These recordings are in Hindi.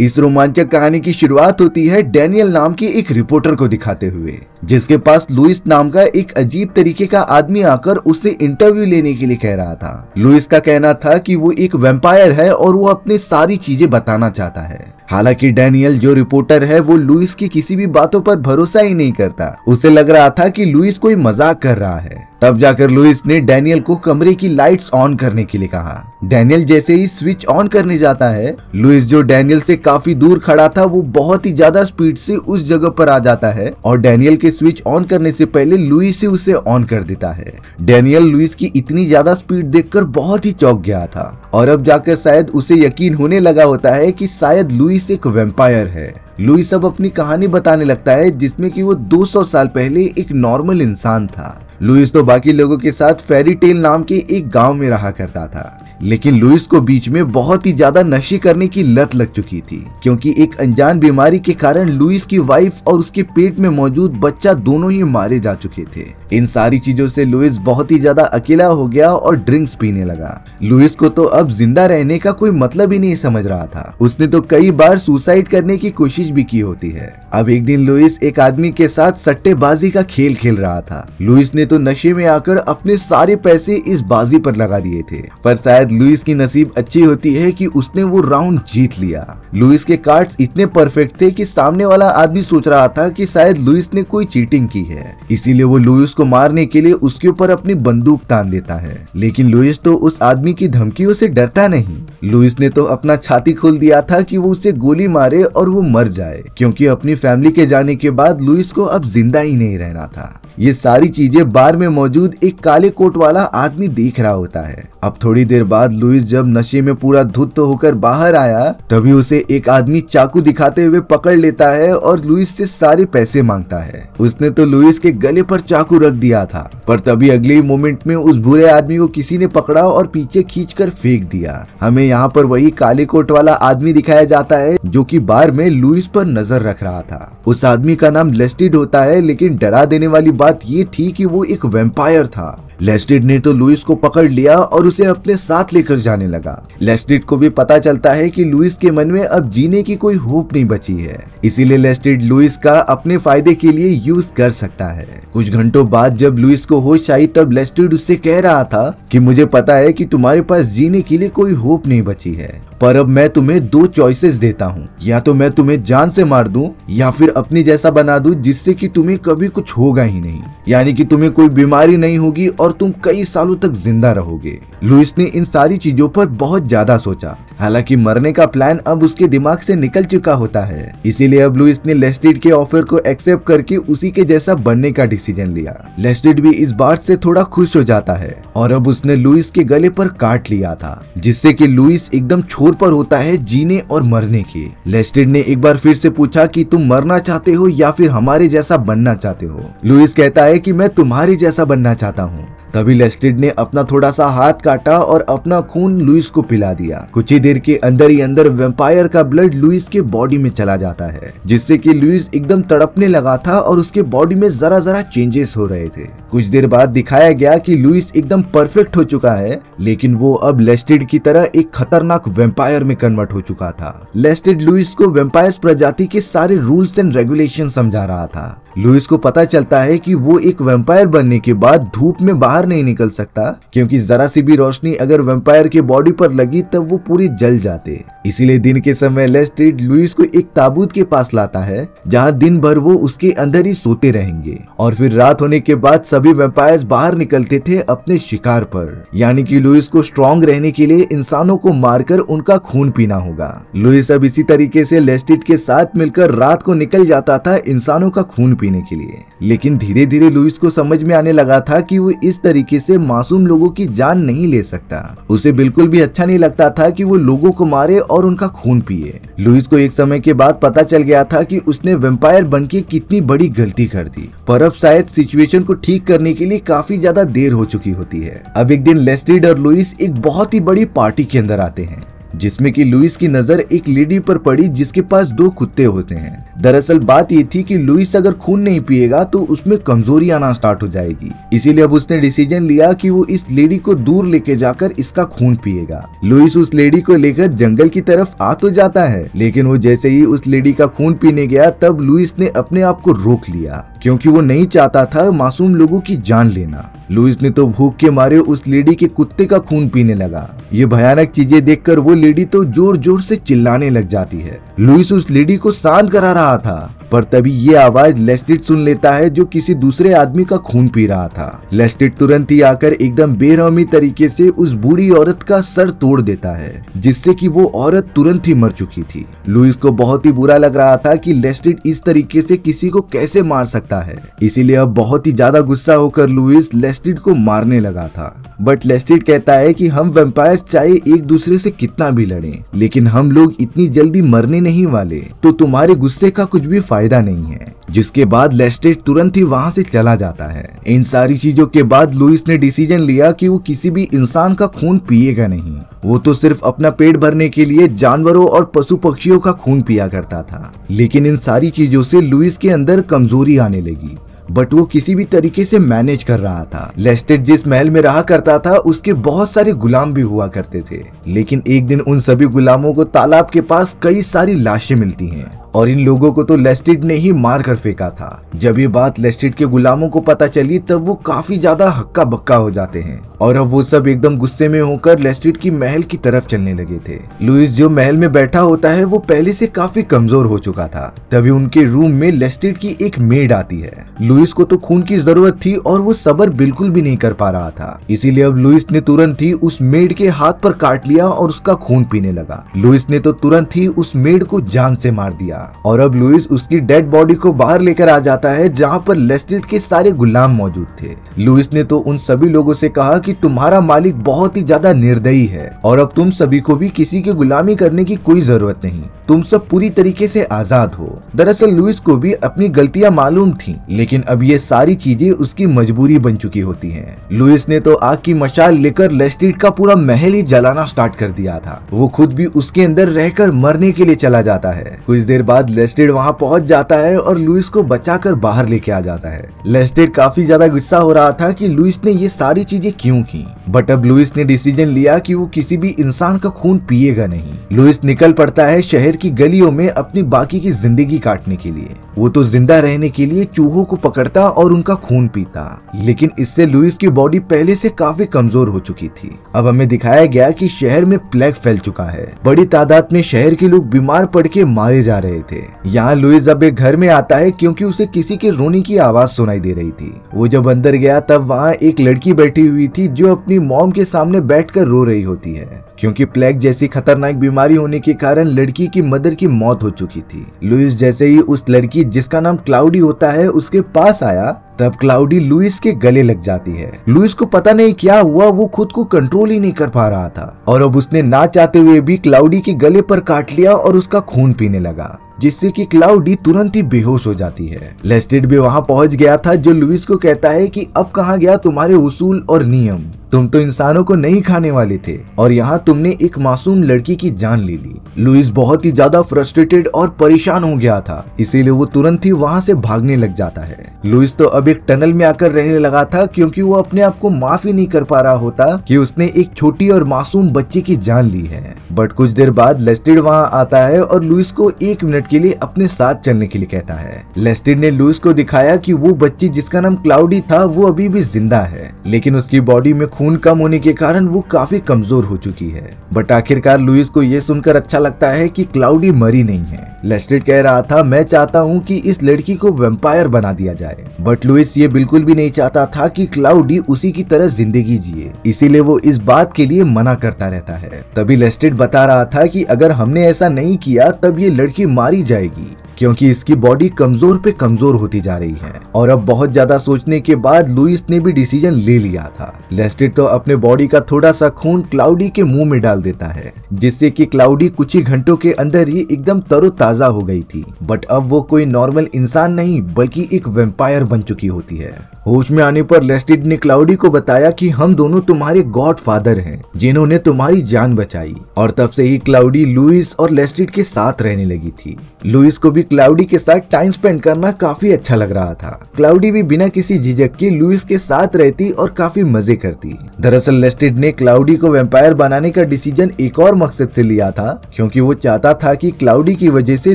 इस रोमांचक कहानी की शुरुआत होती है डेनियल नाम के एक रिपोर्टर को दिखाते हुए जिसके पास लुइस नाम का एक अजीब तरीके का आदमी आकर उससे इंटरव्यू लेने के लिए कह रहा था लुइस का कहना था कि वो एक वेम्पायर है और वो अपनी सारी चीजें बताना चाहता है हालांकि डेनियल जो रिपोर्टर है वो लुइस की किसी भी बातों पर भरोसा ही नहीं करता उसे लग रहा था कि लुइस कोई मजाक कर रहा है तब जाकर लुइस ने डेनियल को कमरे की लाइट्स ऑन करने के लिए कहा डैनियल जैसे ही स्विच ऑन करने जाता है लुइस जो डेनियल से काफी दूर खड़ा था वो बहुत ही ज्यादा स्पीड से उस जगह पर आ जाता है और डेनियल के के स्विच ऑन करने से पहले लुइस से उसे ऑन कर देता है डेनियल लुइस की इतनी ज्यादा स्पीड देखकर बहुत ही चौंक गया था और अब जाकर शायद उसे यकीन होने लगा होता है कि शायद लुइस एक वेम्पायर है लुइस अब अपनी कहानी बताने लगता है जिसमें कि वो 200 साल पहले एक नॉर्मल इंसान था लुइस तो बाकी लोगों के साथ फेरी टेल नाम के एक गांव में रहा करता था लेकिन लुइस को बीच में बहुत ही ज्यादा नशे करने की लत लग चुकी थी क्योंकि एक अनजान बीमारी के कारण लुइस की वाइफ और उसके पेट में मौजूद बच्चा दोनों ही मारे जा चुके थे इन सारी चीजों से लुइस बहुत ही ज्यादा अकेला हो गया और ड्रिंक्स पीने लगा लुइस को तो अब जिंदा रहने का कोई मतलब ही नहीं समझ रहा था उसने तो कई बार सुसाइड करने की कोशिश भी की होती है अब एक दिन लुइस एक आदमी के साथ सट्टेबाजी का खेल खेल रहा था लुइस ने तो नशे में आकर अपने सारे पैसे इस बाजी पर लगा दिए थे पर शायद शायद लुइस की नसीब अच्छी होती है कि उसने वो राउंड जीत लिया लुइस के कार्ड्स इतने परफेक्ट थे कि सामने वाला आदमी सोच रहा था कि शायद लुइस ने कोई चीटिंग की है इसीलिए वो लुइस को मारने के लिए उसके ऊपर अपनी बंदूक तान देता है लेकिन लुइस तो उस आदमी की धमकियों से डरता नहीं लुइस ने तो अपना छाती खोल दिया था कि वो उसे गोली मारे और वो मर जाए क्योंकि अपनी फैमिली के जाने के बाद लुइस को अब जिंदा ही नहीं रहना था ये सारी चीजें बार में मौजूद एक काले कोट वाला आदमी देख रहा होता है अब थोड़ी देर बाद बाद लुइस जब नशे में पूरा धुत होकर बाहर आया तभी उसे एक आदमी चाकू दिखाते हुए पकड़ लेता है और लुइस से सारे पैसे मांगता है उसने तो लुइस के गले पर चाकू रख दिया था पर तभी अगले मोमेंट में उस बुरे आदमी को किसी ने पकड़ा और पीछे खींच कर फेंक दिया हमें यहाँ पर वही काले कोट वाला आदमी दिखाया जाता है जो की बार में लुइस पर नजर रख रहा था उस आदमी का नाम लेस्टिड होता है लेकिन डरा देने वाली बात ये थी की वो एक वेम्पायर था लेस्टेड ने तो लुइस को पकड़ लिया और उसे अपने साथ लेकर जाने लगा लेस्टेड को भी पता चलता है कि लुइस के मन में अब जीने की कोई होप नहीं बची है इसीलिए लेस्टेड लुइस का अपने फायदे के लिए यूज कर सकता है कुछ घंटों बाद जब लुइस को होश आई तब लेस्टेड उससे कह रहा था कि मुझे पता है कि तुम्हारे पास जीने के लिए कोई होप नहीं बची है पर अब मैं तुम्हें दो चॉइसेस देता हूँ या तो मैं तुम्हें जान से मार दूँ या फिर अपने जैसा बना दू जिससे कि तुम्हें कभी कुछ होगा ही नहीं यानी कि तुम्हें कोई बीमारी नहीं होगी और तुम कई सालों तक जिंदा रहोगे लुइस ने इन सारी चीजों पर बहुत ज्यादा सोचा हालांकि मरने का प्लान अब उसके दिमाग से निकल चुका होता है इसीलिए अब लुइस ने लेस्टिड के ऑफर को एक्सेप्ट करके उसी के जैसा बनने का डिसीजन लिया लेस्टिड भी इस बात से थोड़ा खुश हो जाता है और अब उसने लुइस के गले पर काट लिया था जिससे कि लुइस एकदम छोर पर होता है जीने और मरने की लेस्टिड ने एक बार फिर से पूछा की तुम मरना चाहते हो या फिर हमारे जैसा बनना चाहते हो लुइस कहता है की मैं तुम्हारे जैसा बनना चाहता हूँ तभी लेस्टेड ने अपना थोड़ा सा हाथ काटा और अपना खून लुइस को पिला दिया कुछ ही देर के अंदर ही अंदर वेम्पायर का ब्लड लुइस के बॉडी में चला जाता है जिससे की लुइस एकदम तड़पने लगा था और उसके बॉडी में जरा जरा चेंजेस हो रहे थे कुछ देर बाद दिखाया गया कि लुइस एकदम परफेक्ट हो चुका है लेकिन वो अब लेस्टेड की तरह एक खतरनाक वेम्पायर में कन्वर्ट हो चुका था लेस्टेड लुइस को वेम्पायर प्रजाति के सारे रूल्स एंड रेगुलेशन समझा रहा था लुइस को पता चलता है कि वो एक वेम्पायर बनने के बाद धूप में बाहर नहीं निकल सकता क्योंकि जरा सी भी रोशनी अगर वेम्पायर के बॉडी पर लगी तब वो पूरी जल जाते इसीलिए दिन के समय लेस्ट्रीड लुइस को एक ताबूत के पास लाता है जहाँ दिन भर वो उसके अंदर ही सोते रहेंगे और फिर रात होने के बाद सभी वेम्पायर बाहर निकलते थे अपने शिकार पर यानी कि लुइस को स्ट्रॉन्ग रहने के लिए इंसानों को मारकर उनका खून पीना होगा लुइस अब इसी तरीके से लेस्टिड के साथ मिलकर रात को निकल जाता था इंसानों का खून पीना पीने के लिए लेकिन धीरे धीरे लुइस को समझ में आने लगा था कि वो इस तरीके से मासूम लोगों की जान नहीं ले सकता उसे बिल्कुल भी अच्छा नहीं लगता था कि वो लोगों को मारे और उनका खून पिए लुइस को एक समय के बाद पता चल गया था कि उसने वेम्पायर बन के कितनी बड़ी गलती कर दी पर अब शायद सिचुएशन को ठीक करने के लिए काफी ज्यादा देर हो चुकी होती है अब एक दिन लेस्टिड और लुइस एक बहुत ही बड़ी पार्टी के अंदर आते हैं जिसमें कि लुइस की नजर एक लेडी पर पड़ी जिसके पास दो कुत्ते होते हैं दरअसल बात ये थी कि लुइस अगर खून नहीं पिएगा तो उसमें कमजोरी आना स्टार्ट हो जाएगी इसीलिए अब उसने डिसीजन लिया कि वो इस लेडी को दूर लेके जाकर इसका खून पिएगा लुइस उस लेडी को लेकर जंगल की तरफ आ तो जाता है लेकिन वो जैसे ही उस लेडी का खून पीने गया तब लुइस ने अपने आप को रोक लिया क्योंकि वो नहीं चाहता था मासूम लोगों की जान लेना लुइस ने तो भूख के मारे उस लेडी के कुत्ते का खून पीने लगा ये भयानक चीजें देखकर वो लेडी तो जोर जोर से चिल्लाने लग जाती है लुइस उस लेडी को शांत करा रहा रहा था पर तभी ये आवाज लेस्टिड सुन लेता है जो किसी दूसरे आदमी का खून पी रहा था लेस्टिड तुरंत ही आकर एकदम बेरहमी तरीके से उस बूढ़ी औरत का सर तोड़ देता है जिससे कि वो औरत तुरंत ही मर चुकी थी लुइस को बहुत ही बुरा लग रहा था कि लेस्टिड इस तरीके से किसी को कैसे मार सकता है इसीलिए अब बहुत ही ज्यादा गुस्सा होकर लुइस लेस्टिड को मारने लगा था बट लेस्टिड कहता है की हम वेम्पायर चाहे एक दूसरे से कितना भी लड़े लेकिन हम लोग इतनी जल्दी मरने नहीं वाले तो तुम्हारे गुस्से का कुछ भी फायदा नहीं है जिसके बाद लेस्टेट तुरंत ही वहां से चला जाता है इन सारी चीजों के बाद लुइस ने डिसीजन लिया कि वो किसी भी इंसान का खून पिएगा नहीं वो तो सिर्फ अपना पेट भरने के लिए जानवरों और पशु पक्षियों का खून पिया करता था लेकिन इन सारी चीजों से लुइस के अंदर कमजोरी आने लगी बट वो किसी भी तरीके से मैनेज कर रहा था लेस्टेड जिस महल में रहा करता था उसके बहुत सारे गुलाम भी हुआ करते थे लेकिन एक दिन उन सभी गुलामों को तालाब के पास कई सारी लाशें मिलती हैं और इन लोगों को तो लेस्टिड ने ही मार कर फेंका था जब ये बात लेस्टिड के गुलामों को पता चली तब वो काफी ज्यादा हक्का बक्का हो जाते हैं और अब वो सब एकदम गुस्से में होकर लेस्टिड की महल की तरफ चलने लगे थे लुइस जो महल में बैठा होता है वो पहले से काफी कमजोर हो चुका था तभी उनके रूम में लेस्टिड की एक मेड आती है लुइस को तो खून की जरूरत थी और वो सबर बिल्कुल भी नहीं कर पा रहा था इसीलिए अब लुइस ने तुरंत ही उस मेड के हाथ पर काट लिया और उसका खून पीने लगा लुइस ने तो तुरंत ही उस मेड को जान से मार दिया गया और अब लुइस उसकी डेड बॉडी को बाहर लेकर आ जाता है जहाँ पर लेस्टेड के सारे गुलाम मौजूद थे लुइस ने तो उन सभी लोगों से कहा कि तुम्हारा मालिक बहुत ही ज्यादा निर्दयी है और अब तुम सभी को भी किसी की गुलामी करने की कोई जरूरत नहीं तुम सब पूरी तरीके से आजाद हो दरअसल लुइस को भी अपनी गलतियां मालूम थी लेकिन अब ये सारी चीजें उसकी मजबूरी बन चुकी होती हैं। लुइस ने तो आग की मशाल लेकर लेस्टेड का पूरा महल ही जलाना स्टार्ट कर दिया था वो खुद भी उसके अंदर रहकर मरने के लिए चला जाता है कुछ देर बाद लेस्टेड वहां पहुंच जाता है और लुइस को बचाकर बाहर लेके आ जाता है लेस्टेड काफी ज्यादा गुस्सा हो रहा था कि लुइस ने ये सारी चीजें क्यों की बट अब लुइस ने डिसीजन लिया कि वो किसी भी इंसान का खून पिएगा नहीं लुइस निकल पड़ता है शहर की गलियों में अपनी बाकी की जिंदगी काटने के लिए वो तो जिंदा रहने के लिए चूहों को पकड़ता और उनका खून पीता लेकिन इससे लुइस की बॉडी पहले से काफी कमजोर हो चुकी थी अब हमें दिखाया गया कि शहर में प्लेग फैल चुका है बड़ी तादाद में शहर के लोग बीमार पड़ के मारे जा रहे गए थे यहाँ लुइस अब एक घर में आता है क्योंकि उसे किसी के रोने की आवाज सुनाई दे रही थी वो जब अंदर गया तब वहाँ एक लड़की बैठी हुई थी जो अपनी मॉम के सामने बैठ रो रही होती है क्योंकि प्लेग जैसी खतरनाक बीमारी होने के कारण लड़की की मदर की मौत हो चुकी थी लुइस जैसे ही उस लड़की जिसका नाम क्लाउडी होता है उसके पास आया तब क्लाउडी लुइस के गले लग जाती है लुइस को पता नहीं क्या हुआ वो खुद को कंट्रोल ही नहीं कर पा रहा था और अब उसने ना चाहते हुए भी क्लाउडी के गले पर काट लिया और उसका खून पीने लगा जिससे कि क्लाउडी तुरंत ही बेहोश हो जाती है लेस्टेड भी वहाँ पहुँच गया था जो लुइस को कहता है कि अब कहा गया तुम्हारे उसूल और नियम तुम तो इंसानों को नहीं खाने वाले थे और यहाँ तुमने एक मासूम लड़की की जान ले ली लुइस बहुत ही ज्यादा फ्रस्ट्रेटेड और परेशान हो गया था इसीलिए वो तुरंत ही वहाँ से भागने लग जाता है लुइस तो अब एक टनल में आकर रहने लगा था क्योंकि वो अपने आप को माफ ही नहीं कर पा रहा होता कि उसने एक छोटी और मासूम बच्चे की जान ली है बट कुछ देर बाद लेस्टेड वहाँ आता है और लुइस को एक मिनट के लिए अपने साथ चलने के लिए कहता है लेस्टेड ने लुइस को दिखाया कि वो बच्ची जिसका नाम क्लाउडी था वो अभी भी जिंदा है लेकिन उसकी बॉडी में खून कम होने के कारण वो काफी कमजोर हो चुकी है बट आखिरकार लुइस को ये सुनकर अच्छा लगता है की क्लाउडी मरी नहीं है लेस्टेड कह रहा था मैं चाहता हूँ की इस लड़की को वेम्पायर बना दिया जाए बट लुइस ये बिल्कुल भी नहीं चाहता था की क्लाउडी उसी की तरह जिंदगी जिए इसीलिए वो इस बात के लिए मना करता रहता है तभी लेस्टेड बता रहा था कि अगर हमने ऐसा नहीं किया तब ये लड़की मारी बढ़ी जाएगी क्योंकि इसकी बॉडी कमजोर पे कमजोर होती जा रही है और अब बहुत ज्यादा सोचने के बाद लुइस ने भी डिसीजन ले लिया था लेस्टेड तो अपने बॉडी का थोड़ा सा खून क्लाउडी के मुंह में डाल देता है जिससे कि क्लाउडी कुछ ही घंटों के अंदर ही एकदम तरोताजा हो गई थी बट अब वो कोई नॉर्मल इंसान नहीं बल्कि एक वेम्पायर बन चुकी होती है होश में आने पर लेस्टिड ने क्लाउडी को बताया कि हम दोनों तुम्हारे गॉड फादर है जिन्होंने तुम्हारी जान बचाई और तब से ही क्लाउडी लुइस और लेस्टिड के साथ रहने लगी थी लुइस को भी क्लाउडी के साथ टाइम स्पेंड करना काफी अच्छा लग रहा था क्लाउडी भी बिना किसी झिझक के लुइस के साथ रहती और काफी मजे करती दरअसल लेस्टिड ने क्लाउडी को वेम्पायर बनाने का डिसीजन एक और मकसद से लिया था क्योंकि वो चाहता था कि क्लाउडी की वजह से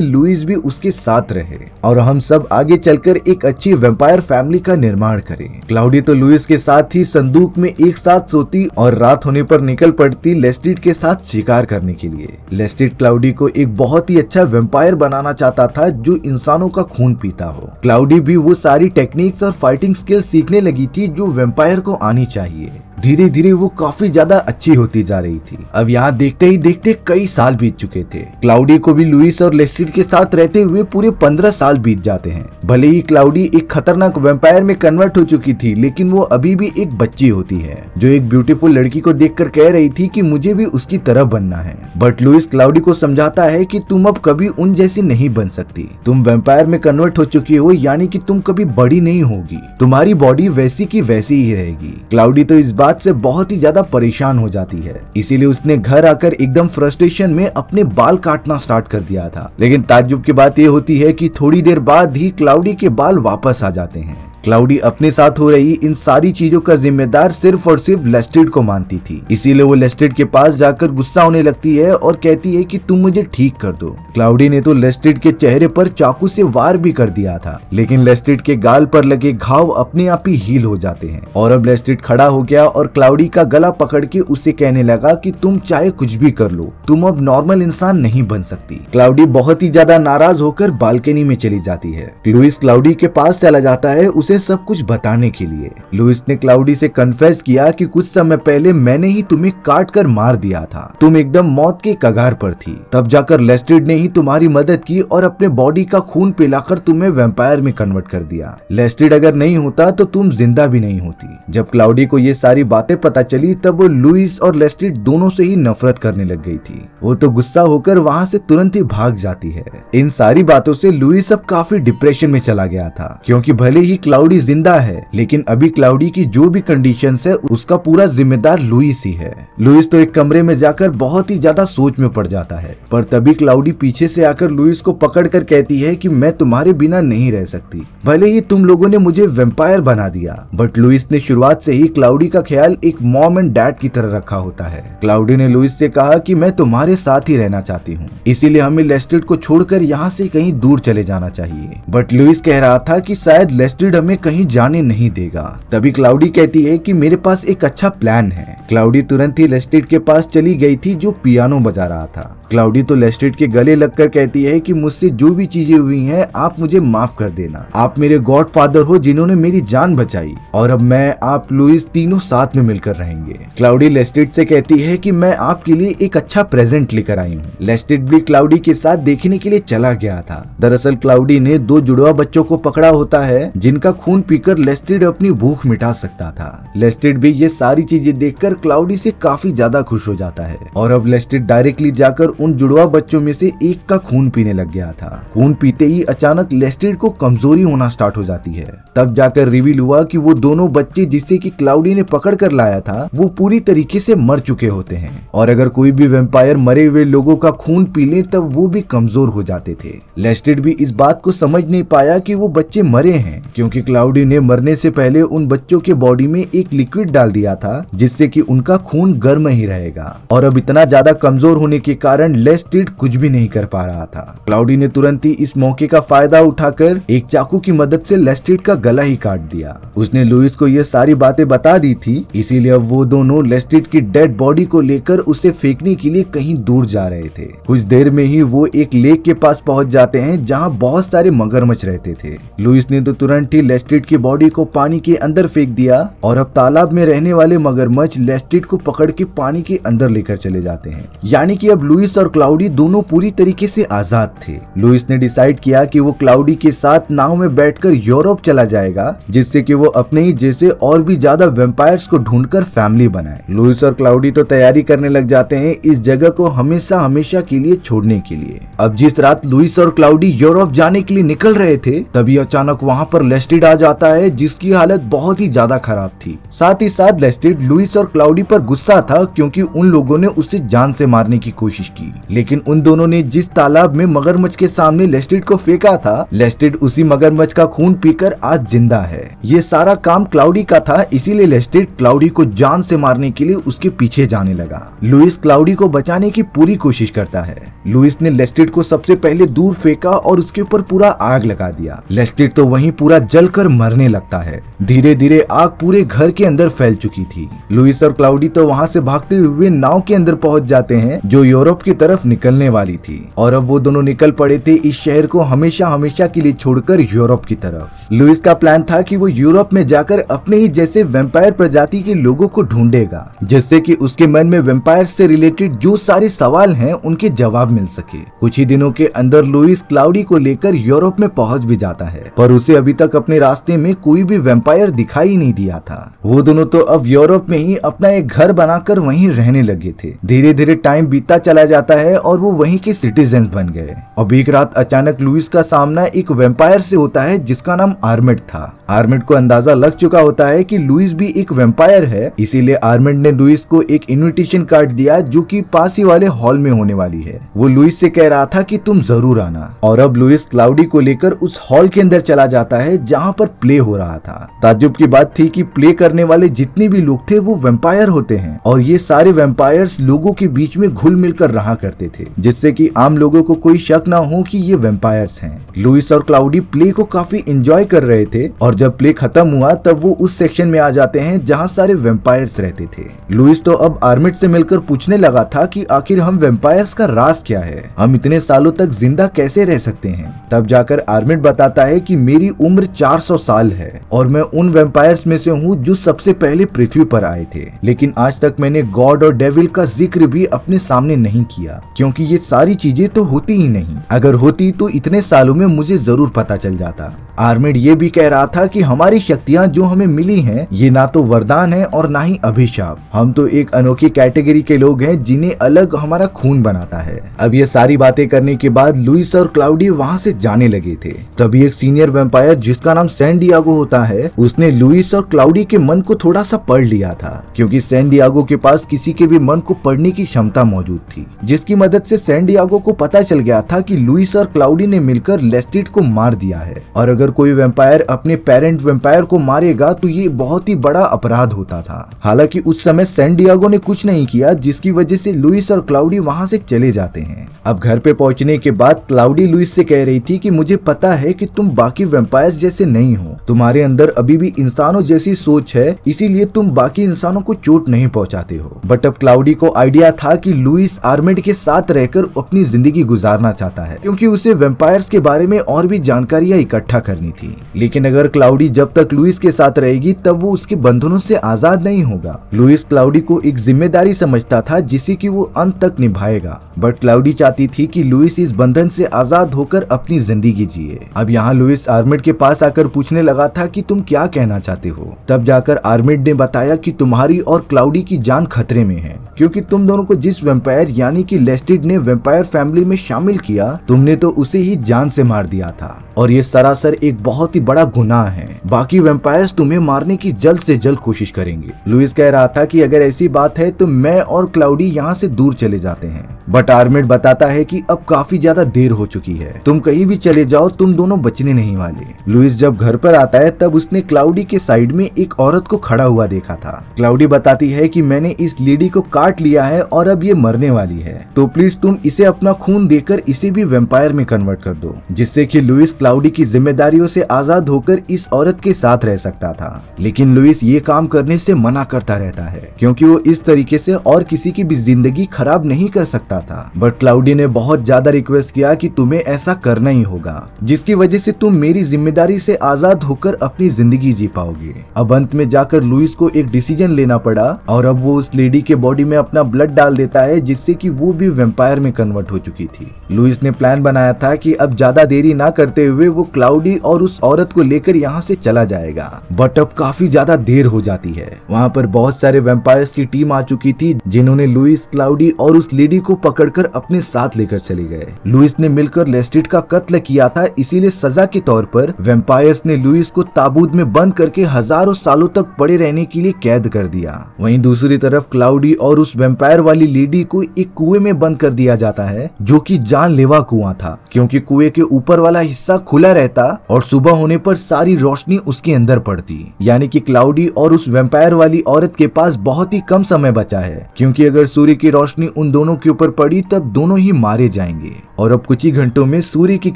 लुइस भी उसके साथ रहे और हम सब आगे चलकर एक अच्छी वेम्पायर फैमिली का निर्माण करें क्लाउडी तो लुइस के साथ ही संदूक में एक साथ सोती और रात होने पर निकल पड़ती लेस्टिड के साथ शिकार करने के लिए लेस्टिड क्लाउडी को एक बहुत ही अच्छा वेम्पायर बनाना चाहता था जो इंसानों का खून पीता हो क्लाउडी भी वो सारी टेक्निक्स और फाइटिंग स्किल सीखने लगी थी जो वेम्पायर को आनी चाहिए धीरे धीरे वो काफी ज्यादा अच्छी होती जा रही थी अब यहाँ देखते ही देखते कई साल बीत चुके थे क्लाउडी को भी लुइस और लेस्टिड के साथ रहते हुए पूरे पंद्रह साल बीत जाते हैं भले ही क्लाउडी एक खतरनाक वेम्पायर में कन्वर्ट हो चुकी थी लेकिन वो अभी भी एक बच्ची होती है जो एक ब्यूटीफुल लड़की को देख कर कह रही थी की मुझे भी उसकी तरह बनना है बट लुइस क्लाउडी को समझाता है की तुम अब कभी उन जैसी नहीं बन सकती तुम वेम्पायर में कन्वर्ट हो चुकी हो यानी की तुम कभी बड़ी नहीं होगी तुम्हारी बॉडी वैसी की वैसी ही रहेगी क्लाउडी तो इस बात बात से बहुत ही ज्यादा परेशान हो जाती है इसीलिए उसने घर आकर एकदम फ्रस्ट्रेशन में अपने बाल काटना स्टार्ट कर दिया था लेकिन ताजुब की बात यह होती है की थोड़ी देर बाद ही क्लाउडी के बाल वापस आ जाते हैं क्लाउडी अपने साथ हो रही इन सारी चीजों का जिम्मेदार सिर्फ और सिर्फ लेस्टेड को मानती थी इसीलिए वो लेस्टेड के पास जाकर गुस्सा होने लगती है और कहती है कि तुम मुझे ठीक कर दो क्लाउडी ने तो लेस्टेड के चेहरे पर चाकू से वार भी कर दिया था लेकिन लेस्टेड के गाल पर लगे घाव अपने आप ही हील हो जाते हैं और अब लेस्टेड खड़ा हो गया और क्लाउडी का गला पकड़ के उसे कहने लगा की तुम चाहे कुछ भी कर लो तुम अब नॉर्मल इंसान नहीं बन सकती क्लाउडी बहुत ही ज्यादा नाराज होकर बालकनी में चली जाती है लुइस क्लाउडी के पास चला जाता है उसे उसे सब कुछ बताने के लिए लुइस ने क्लाउडी से कन्फेस किया कि कुछ समय पहले मैंने ही तुम्हें काट कर मार दिया था तुम एकदम मौत के कगार पर थी तब जाकर लेस्टेड ने ही तुम्हारी मदद की और अपने बॉडी का खून पिलाकर तुम्हें वेम्पायर में कन्वर्ट कर दिया लेस्टेड अगर नहीं होता तो तुम जिंदा भी नहीं होती जब क्लाउडी को ये सारी बातें पता चली तब वो लुइस और लेस्टेड दोनों से ही नफरत करने लग गई थी वो तो गुस्सा होकर वहाँ से तुरंत ही भाग जाती है इन सारी बातों से लुइस अब काफी डिप्रेशन में चला गया था क्योंकि भले ही क्लाउड क्लाउडी जिंदा है लेकिन अभी क्लाउडी की जो भी कंडीशन है उसका पूरा जिम्मेदार लुइस ही है लुइस तो एक कमरे में जाकर बहुत ही ज्यादा सोच में पड़ जाता है पर तभी क्लाउडी पीछे से आकर लुइस को पकड़ कर कहती है कि मैं तुम्हारे बिना नहीं रह सकती भले ही तुम लोगों ने मुझे वेम्पायर बना दिया बट लुइस ने शुरुआत से ही क्लाउडी का ख्याल एक मॉम एंड डैड की तरह रखा होता है क्लाउडी ने लुइस से कहा कि मैं तुम्हारे साथ ही रहना चाहती हूँ इसीलिए हमें लेस्टेड को छोड़कर यहाँ से कहीं दूर चले जाना चाहिए बट लुइस कह रहा था कि शायद लेस्टेड हमें हमें कहीं जाने नहीं देगा तभी क्लाउडी कहती है कि मेरे पास एक अच्छा प्लान है क्लाउडी तुरंत ही लेस्टेड के पास चली गई थी जो पियानो बजा रहा था क्लाउडी तो लेस्टेड के गले लगकर कहती है कि मुझसे जो भी चीजें हुई हैं आप मुझे माफ कर देना आप मेरे गॉड फादर हो जिन्होंने मेरी जान बचाई और अब मैं आप लुइस तीनों साथ में मिलकर रहेंगे क्लाउडी लेस्टेड से कहती है की मैं आपके लिए एक अच्छा प्रेजेंट लेकर आई हूँ लेस्टेड भी क्लाउडी के साथ देखने के लिए चला गया था दरअसल क्लाउडी ने दो जुड़वा बच्चों को पकड़ा होता है जिनका खून पीकर लेस्टेड अपनी भूख मिटा सकता था लेस्टेड भी ये सारी चीजें देखकर क्लाउडी से काफी ज्यादा खुश हो जाता है और अब लेस्टेड डायरेक्टली जाकर उन जुड़वा बच्चों में से एक का खून पीने लग गया था खून पीते ही अचानक लेस्टेड को कमजोरी होना स्टार्ट हो जाती है तब जाकर रिवील हुआ की वो दोनों बच्चे जिसे की क्लाउडी ने पकड़ कर लाया था वो पूरी तरीके से मर चुके होते हैं और अगर कोई भी वेम्पायर मरे हुए लोगों का खून पी ले तब वो भी कमजोर हो जाते थे लेस्टेड भी इस बात को समझ नहीं पाया कि वो बच्चे मरे हैं क्योंकि क्लाउडी ने मरने से पहले उन बच्चों के बॉडी में एक लिक्विड डाल दिया था जिससे कि उनका खून गर्म ही रहेगा और अब इतना ज्यादा कमजोर होने के कारण लेस्टिड कुछ भी नहीं कर पा रहा था क्लाउडी ने तुरंत ही इस मौके का फायदा उठाकर एक चाकू की मदद से लेस्टिड का गला ही काट दिया उसने लुइस को यह सारी बातें बता दी थी इसीलिए वो दोनों लेस्टिड की डेड बॉडी को लेकर उसे फेंकने के लिए कहीं दूर जा रहे थे कुछ देर में ही वो एक लेक के पास पहुंच जाते हैं जहाँ बहुत सारे मगरमच्छ रहते थे लुइस ने तो तुरंत ही लेस्ट्रीट की बॉडी को पानी के अंदर फेंक दिया और अब तालाब में रहने वाले मगरमच्छ लेस्ट्रीट को पकड़ के पानी के अंदर लेकर चले जाते हैं यानी कि अब लुइस और क्लाउडी दोनों पूरी तरीके से आजाद थे लुइस ने डिसाइड किया कि वो क्लाउडी के साथ नाव में बैठकर यूरोप चला जाएगा जिससे कि वो अपने ही जैसे और भी ज्यादा वेम्पायर्स को ढूंढकर फैमिली बनाए लुइस और क्लाउडी तो तैयारी करने लग जाते हैं इस जगह को हमेशा हमेशा के लिए छोड़ने के लिए अब जिस रात लुइस और क्लाउडी यूरोप जाने के लिए निकल रहे थे तभी अचानक वहाँ पर लेस्ट्रीट लेस्टेड आ जाता है जिसकी हालत बहुत ही ज्यादा खराब थी साथ ही साथ लेस्टेड लुइस और क्लाउडी पर गुस्सा था क्योंकि उन लोगों ने उसे जान से मारने की कोशिश की लेकिन उन दोनों ने जिस तालाब में मगरमच्छ के सामने लेस्टेड को फेंका था लेस्टेड उसी मगरमच्छ का खून पीकर आज जिंदा है ये सारा काम क्लाउडी का था इसीलिए लेस्टेड क्लाउडी को जान से मारने के लिए उसके पीछे जाने लगा लुइस क्लाउडी को बचाने की पूरी कोशिश करता है लुइस ने लेस्टेड को सबसे पहले दूर फेंका और उसके ऊपर पूरा आग लगा दिया लेस्टेड तो वहीं पूरा जल जलकर मरने लगता है धीरे धीरे आग पूरे घर के अंदर फैल चुकी थी लुइस और क्लाउडी तो वहाँ से भागते हुए नाव के अंदर पहुँच जाते हैं जो यूरोप की तरफ निकलने वाली थी और अब वो दोनों निकल पड़े थे इस शहर को हमेशा हमेशा के लिए छोड़कर यूरोप की तरफ लुइस का प्लान था की वो यूरोप में जाकर अपने ही जैसे वेम्पायर प्रजाति के लोगों को ढूंढेगा जिससे की उसके मन में वेम्पायर से रिलेटेड जो सारे सवाल है उनके जवाब मिल सके कुछ ही दिनों के अंदर लुइस क्लाउडी को लेकर यूरोप में पहुंच भी जाता है पर उसे अभी तक अपने रास्ते में कोई भी वेम्पायर दिखाई नहीं दिया था वो दोनों तो अब यूरोप में ही अपना एक घर बनाकर वहीं रहने लगे थे धीरे धीरे टाइम बीतता चला जाता है और वो वहीं के सिटीजन बन गए अब एक रात अचानक लुइस का सामना एक वेम्पायर से होता है जिसका नाम आर्मेड था आर्मेड को अंदाजा लग चुका होता है कि लुइस भी एक वेम्पायर है इसीलिए आर्मेड ने लुइस को एक इन्विटेशन कार्ड दिया जो कि पास ही वाले हॉल में होने वाली है वो लुइस से कह रहा था कि तुम जरूर आना और अब लुइस क्लाउडी को लेकर उस हॉल के अंदर चला जाता है जहाँ पर प्ले हो रहा था ताजुब की बात थी कि प्ले करने वाले जितने भी लोग थे वो वेम्पायर होते हैं और ये सारे वेम्पायर्स लोगों के बीच में घुल मिलकर रहा करते थे जिससे कि आम लोगों को कोई शक ना हो कि ये वेम्पायर्स हैं लुइस और क्लाउडी प्ले को काफी एंजॉय कर रहे थे और जब प्ले खत्म हुआ तब वो उस सेक्शन में आ जाते हैं जहाँ सारे वेम्पायर्स रहते थे लुइस तो अब आर्मिट से मिलकर पूछने लगा था की आखिर हम वेम्पायर्स का राज क्या है हम इतने सालों तक जिंदा कैसे रह सकते हैं तब जाकर आर्मिट बताता है कि मेरी उम्र चार 400 साल है और मैं उन वेम्पायर में से हूँ जो सबसे पहले पृथ्वी पर आए थे लेकिन आज तक मैंने गॉड और डेविल का जिक्र भी अपने सामने नहीं किया क्योंकि ये सारी चीजें तो होती ही नहीं अगर होती तो इतने सालों में मुझे जरूर पता चल जाता आर्मेड ये भी कह रहा था कि हमारी शक्तियाँ जो हमें मिली हैं ये ना तो वरदान है और ना ही अभिशाप हम तो एक अनोखी कैटेगरी के लोग हैं जिन्हें अलग हमारा खून बनाता है अब ये सारी बातें करने के बाद लुइस और क्लाउडी वहाँ से जाने लगे थे तभी एक सीनियर वेम्पायर जिसका नाम नाम सैनडियागो होता है उसने लुइस और क्लाउडी के मन को थोड़ा सा पढ़ लिया था क्योंकि सैनडियागो के पास किसी के भी मन को पढ़ने की क्षमता मौजूद थी जिसकी मदद से सैनडियागो को पता चल गया था कि लुइस और क्लाउडी ने मिलकर लेस्टिड को मार दिया है और अगर कोई वेम्पायर अपने पेरेंट वेम्पायर को मारेगा तो ये बहुत ही बड़ा अपराध होता था हालांकि उस समय सैनडियागो ने कुछ नहीं किया जिसकी वजह से लुइस और क्लाउडी वहाँ से चले जाते हैं अब घर पे पहुंचने के बाद क्लाउडी लुइस से कह रही थी कि मुझे पता है कि तुम बाकी वेम्पायर जैसे नहीं हो तुम्हारे अंदर अभी भी इंसानों जैसी सोच है इसीलिए तुम बाकी इंसानों को चोट नहीं पहुंचाते हो बट अब क्लाउडी को आइडिया था कि लुइस आर्मेड के साथ रहकर अपनी जिंदगी गुजारना चाहता है क्योंकि उसे वेम्पायर्स के बारे में और भी जानकारियां इकट्ठा करनी थी लेकिन अगर क्लाउडी जब तक लुइस के साथ रहेगी तब वो उसके बंधनों से आजाद नहीं होगा लुइस क्लाउडी को एक जिम्मेदारी समझता था जिसे की वो अंत तक निभाएगा बट क्लाउडी चाहती थी की लुइस इस बंधन से आजाद होकर अपनी जिंदगी जिए अब यहाँ लुइस आर्मेड के पास आकर जाकर पूछने लगा था कि तुम क्या कहना चाहते हो तब जाकर आर्मिड ने बताया कि तुम्हारी और क्लाउडी की जान खतरे में है क्योंकि तुम दोनों को जिस वेम्पायर यानी कि लेस्टिड ने वेम्पायर फैमिली में शामिल किया तुमने तो उसे ही जान से मार दिया था और ये सरासर एक बहुत ही बड़ा गुनाह है बाकी वेम्पायर तुम्हें मारने की जल्द से जल्द कोशिश करेंगे लुइस कह रहा था कि अगर ऐसी बात है तो मैं और क्लाउडी यहाँ से दूर चले जाते हैं बट आर्मेड बताता है कि अब काफी ज्यादा देर हो चुकी है तुम कहीं भी चले जाओ तुम दोनों बचने नहीं वाले लुइस जब घर पर आता है तब उसने क्लाउडी के साइड में एक औरत को खड़ा हुआ देखा था क्लाउडी बताती है कि मैंने इस लेडी को काट लिया है और अब ये मरने वाली है तो प्लीज तुम इसे अपना खून देकर इसे भी वेम्पायर में कन्वर्ट कर दो जिससे की लुइस क्लाउडी की जिम्मेदारियों से आजाद होकर इस औरत के साथ रह सकता था लेकिन लुइस ये काम करने से मना करता रहता है क्योंकि वो इस तरीके से और किसी की भी जिंदगी खराब नहीं कर सकता सकता था बट क्लाउडी ने बहुत ज्यादा रिक्वेस्ट किया कि तुम्हें ऐसा करना ही होगा जिसकी वजह से तुम मेरी जिम्मेदारी से आजाद होकर अपनी जिंदगी जी पाओगे अब अंत में जाकर लुइस को एक डिसीजन लेना पड़ा और अब वो उस लेडी के बॉडी में अपना ब्लड डाल देता है जिससे की वो भी वेम्पायर में कन्वर्ट हो चुकी थी लुइस ने प्लान बनाया था की अब ज्यादा देरी ना करते हुए वो क्लाउडी और उस औरत को लेकर यहाँ से चला जाएगा बट अब काफी ज्यादा देर हो जाती है वहाँ पर बहुत सारे वेम्पायर्स की टीम आ चुकी थी जिन्होंने लुइस क्लाउडी और उस लेडी को पकड़कर अपने साथ लेकर चले गए लुइस ने मिलकर लेस्ट्रेट का कत्ल किया था इसीलिए सजा के तौर पर वेम्पायर्स ने लुइस को ताबूत में बंद करके हजारों सालों तक पड़े रहने के लिए कैद कर दिया वहीं दूसरी तरफ क्लाउडी और उस वेम्पायर वाली लेडी को एक कुएं में बंद कर दिया जाता है जो की जानलेवा कुआ था क्योंकि कुएं के ऊपर वाला हिस्सा खुला रहता और सुबह होने पर सारी रोशनी उसके अंदर पड़ती यानी कि क्लाउडी और उस वेम्पायर वाली औरत के पास बहुत ही कम समय बचा है क्योंकि अगर सूर्य की रोशनी उन दोनों के ऊपर पड़ी तब दोनों ही मारे जाएंगे और अब कुछ ही घंटों में सूर्य की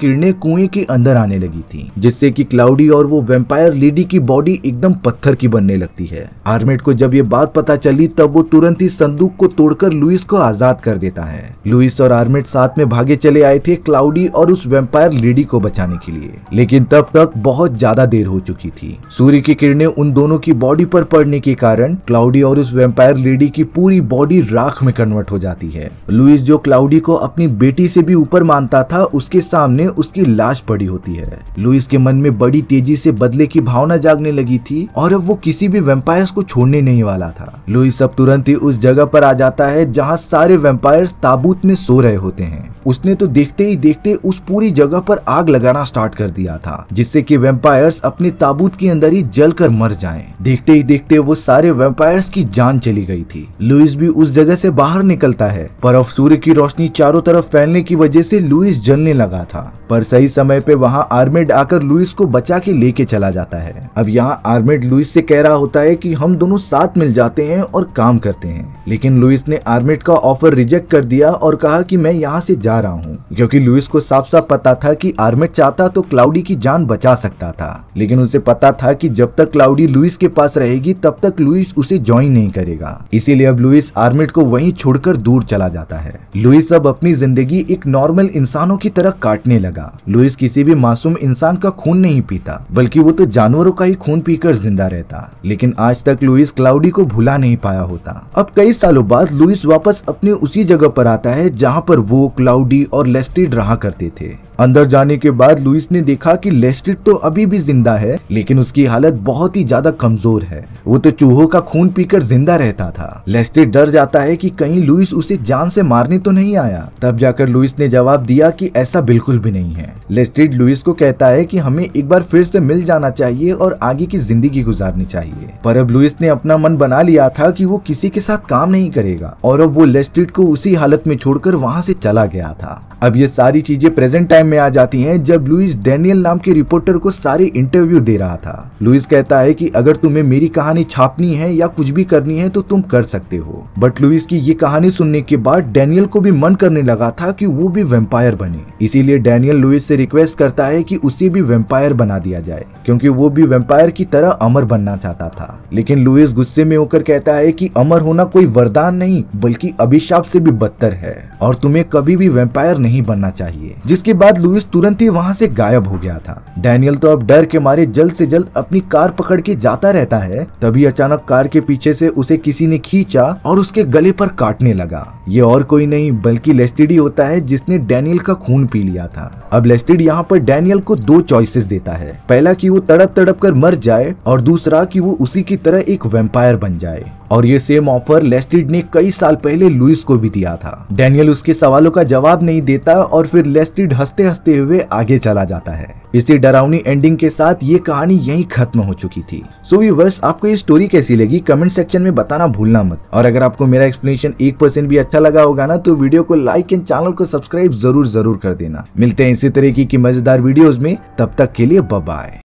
किरणें कुएं के अंदर आने लगी थी जिससे कि क्लाउडी और वो वेम्पायर लेडी की बॉडी एकदम पत्थर की बनने लगती है आर्मेट को जब ये बात पता चली तब वो तुरंत ही संदूक को तोड़कर लुइस को आजाद कर देता है लुइस और आर्मेट साथ में भागे चले आए थे क्लाउडी और उस वेम्पायर लेडी को बचाने के लिए लेकिन तब तक बहुत ज्यादा देर हो चुकी थी सूर्य की किरणें उन दोनों की बॉडी पर पड़ने के कारण क्लाउडी और उस वेम्पायर लेडी की पूरी बॉडी राख में कन्वर्ट हो जाती है लुइस जो क्लाउडी को अपनी बेटी से भी ऊपर मानता था उसके सामने उसकी लाश पड़ी होती है लुइस के मन में बड़ी तेजी से बदले की भावना जागने लगी थी और अब वो किसी भी वेम्पायर्स को छोड़ने नहीं वाला था लुइस अब तुरंत ही उस जगह पर आ जाता है जहाँ सारे वेम्पायर ताबूत में सो रहे होते हैं उसने तो देखते ही देखते उस पूरी जगह पर आग लगाना स्टार्ट कर दिया था जिससे कि वेम्पायर्स अपने ताबूत के अंदर ही जल कर मर जाएं। देखते ही देखते वो सारे वेम्पायर्स की जान चली गई थी लुइस भी उस जगह से बाहर निकलता है पर अब सूर्य की रोशनी चारों तरफ फैलने की वजह वजह से लुइस जलने लगा था पर सही समय पे वहाँ आर्मेड आकर लुइस को बचा के लेके चला जाता है अब यहाँ आर्मेड लुइस से कह रहा होता है कि हम दोनों साथ मिल जाते हैं और काम करते हैं लेकिन लुइस ने आर्मेड का ऑफर रिजेक्ट कर दिया और कहा कि मैं यहाँ से जा रहा हूँ क्योंकि लुइस को साफ साफ पता था कि आर्मेड चाहता तो क्लाउडी की जान बचा सकता था लेकिन उसे पता था कि जब तक क्लाउडी लुइस के पास रहेगी तब तक लुइस उसे ज्वाइन नहीं करेगा इसीलिए अब लुइस आर्मेड को वहीं छोड़कर दूर चला जाता है लुइस अब अपनी जिंदगी एक नॉर्मल नॉर्मल इंसानों की तरह काटने लगा लुइस किसी भी मासूम इंसान का खून नहीं पीता बल्कि वो तो जानवरों का ही खून पीकर जिंदा रहता लेकिन आज तक लुइस क्लाउडी को भुला नहीं पाया होता अब कई सालों बाद लुइस वापस अपने उसी जगह पर आता है जहाँ पर वो क्लाउडी और लेस्टिड रहा करते थे अंदर जाने के बाद लुइस ने देखा कि लेस्टिड तो अभी भी जिंदा है लेकिन उसकी हालत बहुत ही ज्यादा कमजोर है वो तो चूहों का खून पीकर जिंदा रहता था लेस्टिड डर जाता है कि कहीं लुइस उसे जान से मारने तो नहीं आया तब जाकर लुइस ने जा जवाब दिया कि ऐसा बिल्कुल भी नहीं है लेस्ट्रीड लुइस को कहता है कि हमें एक बार फिर से मिल जाना चाहिए और आगे की जिंदगी गुजारनी चाहिए पर अब लुइस ने अपना मन बना लिया था कि वो किसी के साथ काम नहीं करेगा और अब वो लेस्ट्रीड को उसी हालत में छोड़कर वहाँ से चला गया था अब ये सारी चीजें प्रेजेंट टाइम में आ जाती हैं जब लुइस डेनियल नाम के रिपोर्टर को सारे इंटरव्यू दे रहा था लुइस कहता है कि अगर तुम्हें मेरी कहानी छापनी है या कुछ भी करनी है तो तुम कर सकते हो बट लुइस की ये कहानी सुनने के बाद डेनियल को भी मन करने लगा था कि वो भी वेम्पायर बने इसीलिए डैनियल लुइस से रिक्वेस्ट करता है कि उसे भी वेम्पायर बना दिया जाए क्योंकि वो भी वेम्पायर की तरह अमर बनना चाहता था लेकिन लुइस गुस्से में होकर कहता है कि अमर होना कोई वरदान नहीं बल्कि अभिशाप से भी बदतर है और तुम्हें कभी भी वेम्पायर नहीं बनना चाहिए जिसके बाद लुइस तुरंत ही वहाँ से गायब हो गया था डैनियल तो अब डर के मारे जल्द से जल्द अपनी कार पकड़ के जाता रहता है तभी अचानक कार के पीछे से उसे किसी ने खींचा और उसके गले पर काटने लगा ये और कोई नहीं बल्कि लेस्टिडी होता है जिसने डेनियल डैनियल का खून पी लिया था अब लेस्टेड यहाँ पर डैनियल को दो चॉइसेस देता है पहला कि वो तड़प तड़प कर मर जाए और दूसरा कि वो उसी की तरह एक वेम्पायर बन जाए और ये सेम ऑफर लेस्टिड ने कई साल पहले लुइस को भी दिया था डैनियल उसके सवालों का जवाब नहीं देता और फिर लेस्टिड हंसते हंसते हुए आगे चला जाता है इसी डरावनी एंडिंग के साथ ये कहानी यहीं खत्म हो चुकी थी सो so व्यूवर्स आपको ये स्टोरी कैसी लगी कमेंट सेक्शन में बताना भूलना मत और अगर आपको मेरा एक्सप्लेनेशन एक परसेंट भी अच्छा लगा होगा ना तो वीडियो को लाइक एंड चैनल को सब्सक्राइब सब्सक्राइब जरूर जरूर कर देना मिलते हैं इसी तरीके की मजेदार वीडियोस में तब तक के लिए बाय